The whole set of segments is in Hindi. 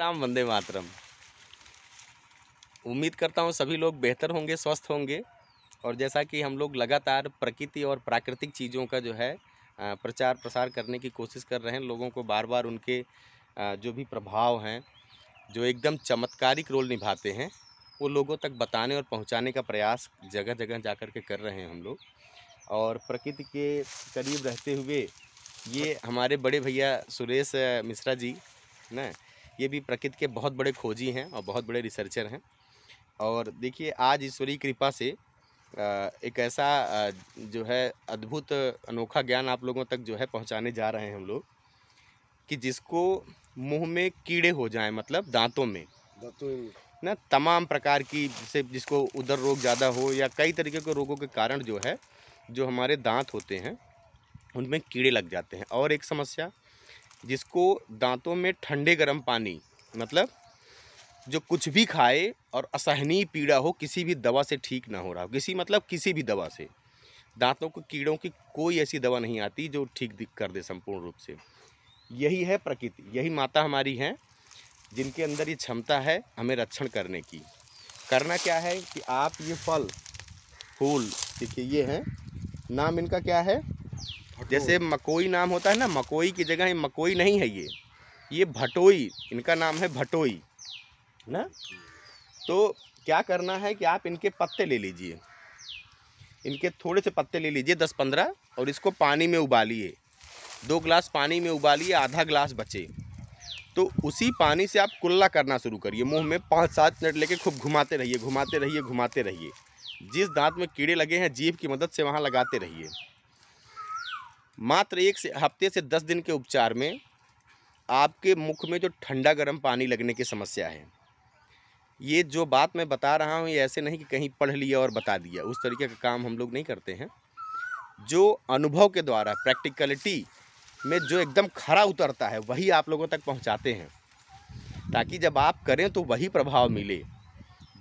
राम वंदे मातरम उम्मीद करता हूँ सभी लोग बेहतर होंगे स्वस्थ होंगे और जैसा कि हम लोग लगातार प्रकृति और प्राकृतिक चीज़ों का जो है प्रचार प्रसार करने की कोशिश कर रहे हैं लोगों को बार बार उनके जो भी प्रभाव हैं जो एकदम चमत्कारिक रोल निभाते हैं वो लोगों तक बताने और पहुंचाने का प्रयास जगह जगह जा कर के कर रहे हैं हम लोग और प्रकृति के करीब रहते हुए ये हमारे बड़े भैया सुरेश मिश्रा जी ना ये भी प्रकृति के बहुत बड़े खोजी हैं और बहुत बड़े रिसर्चर हैं और देखिए आज ईश्वरी कृपा से एक ऐसा जो है अद्भुत अनोखा ज्ञान आप लोगों तक जो है पहुंचाने जा रहे हैं हम लोग कि जिसको मुंह में कीड़े हो जाएं मतलब दांतों में दांतों ना तमाम प्रकार की जैसे जिसको उधर रोग ज़्यादा हो या कई तरीके के रोगों के कारण जो है जो हमारे दांत होते हैं उनमें कीड़े लग जाते हैं और एक समस्या जिसको दांतों में ठंडे गर्म पानी मतलब जो कुछ भी खाए और असहनीय पीड़ा हो किसी भी दवा से ठीक ना हो रहा हो किसी मतलब किसी भी दवा से दांतों को कीड़ों की कोई ऐसी दवा नहीं आती जो ठीक दिख कर दे संपूर्ण रूप से यही है प्रकृति यही माता हमारी हैं जिनके अंदर ये क्षमता है हमें रक्षण करने की करना क्या है कि आप ये फल फूल देखिए ये हैं नाम इनका क्या है जैसे मकोई नाम होता है ना मकोई की जगह मकोई नहीं है ये ये भटोई इनका नाम है भटोई ना तो क्या करना है कि आप इनके पत्ते ले लीजिए इनके थोड़े से पत्ते ले लीजिए दस पंद्रह और इसको पानी में उबालिए दो ग्लास पानी में उबालिए आधा ग्लास बचे तो उसी पानी से आप कुल्ला करना शुरू करिए मुंह में पाँच सात मिनट लेके खूब घुमाते रहिए घुमाते रहिए घुमाते रहिए जिस दांत में कीड़े लगे हैं जीभ की मदद से वहाँ लगाते रहिए मात्र एक से हफ्ते से दस दिन के उपचार में आपके मुख में जो ठंडा गर्म पानी लगने की समस्या है ये जो बात मैं बता रहा हूँ ये ऐसे नहीं कि कहीं पढ़ लिया और बता दिया उस तरीके का काम हम लोग नहीं करते हैं जो अनुभव के द्वारा प्रैक्टिकलिटी में जो एकदम खरा उतरता है वही आप लोगों तक पहुँचाते हैं ताकि जब आप करें तो वही प्रभाव मिले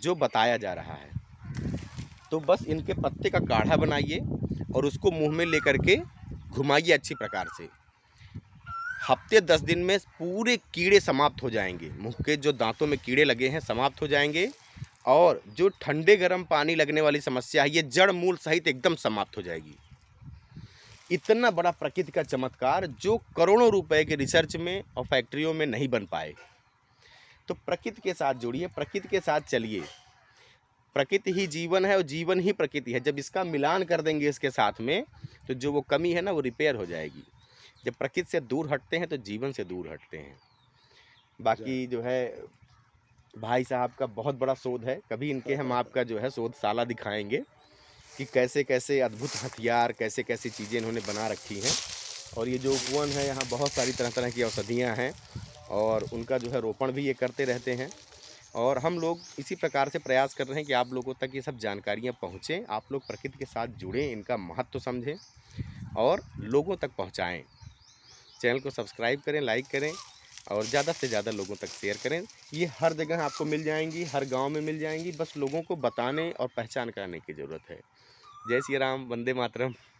जो बताया जा रहा है तो बस इनके पत्ते का काढ़ा बनाइए और उसको मुँह में लेकर के घुमाइए अच्छी प्रकार से हफ्ते दस दिन में पूरे कीड़े समाप्त हो जाएंगे मुँह के जो दांतों में कीड़े लगे हैं समाप्त हो जाएंगे और जो ठंडे गर्म पानी लगने वाली समस्या है ये जड़ मूल सहित एकदम समाप्त हो जाएगी इतना बड़ा प्रकृति का चमत्कार जो करोड़ों रुपए के रिसर्च में और फैक्ट्रियों में नहीं बन पाए तो प्रकृति के साथ जुड़िए प्रकृति के साथ चलिए प्रकृति ही जीवन है और जीवन ही प्रकृति है जब इसका मिलान कर देंगे इसके साथ में तो जो वो कमी है ना वो रिपेयर हो जाएगी जब प्रकृति से दूर हटते हैं तो जीवन से दूर हटते हैं बाकी जो है भाई साहब का बहुत बड़ा शोध है कभी इनके हम आपका जो है शोधशाला दिखाएंगे कि कैसे कैसे अद्भुत हथियार कैसे कैसे चीज़ें इन्होंने बना रखी हैं और ये जो उपवन है यहाँ बहुत सारी तरह तरह की औषधियाँ हैं और उनका जो है रोपण भी ये करते रहते हैं और हम लोग इसी प्रकार से प्रयास कर रहे हैं कि आप लोगों तक ये सब जानकारियाँ पहुँचें आप लोग प्रकृति के साथ जुड़ें इनका महत्व समझें और लोगों तक पहुँचाएँ चैनल को सब्सक्राइब करें लाइक करें और ज़्यादा से ज़्यादा लोगों तक शेयर करें ये हर जगह आपको मिल जाएंगी हर गांव में मिल जाएंगी बस लोगों को बताने और पहचान कराने की ज़रूरत है जय श्री राम वंदे मातरम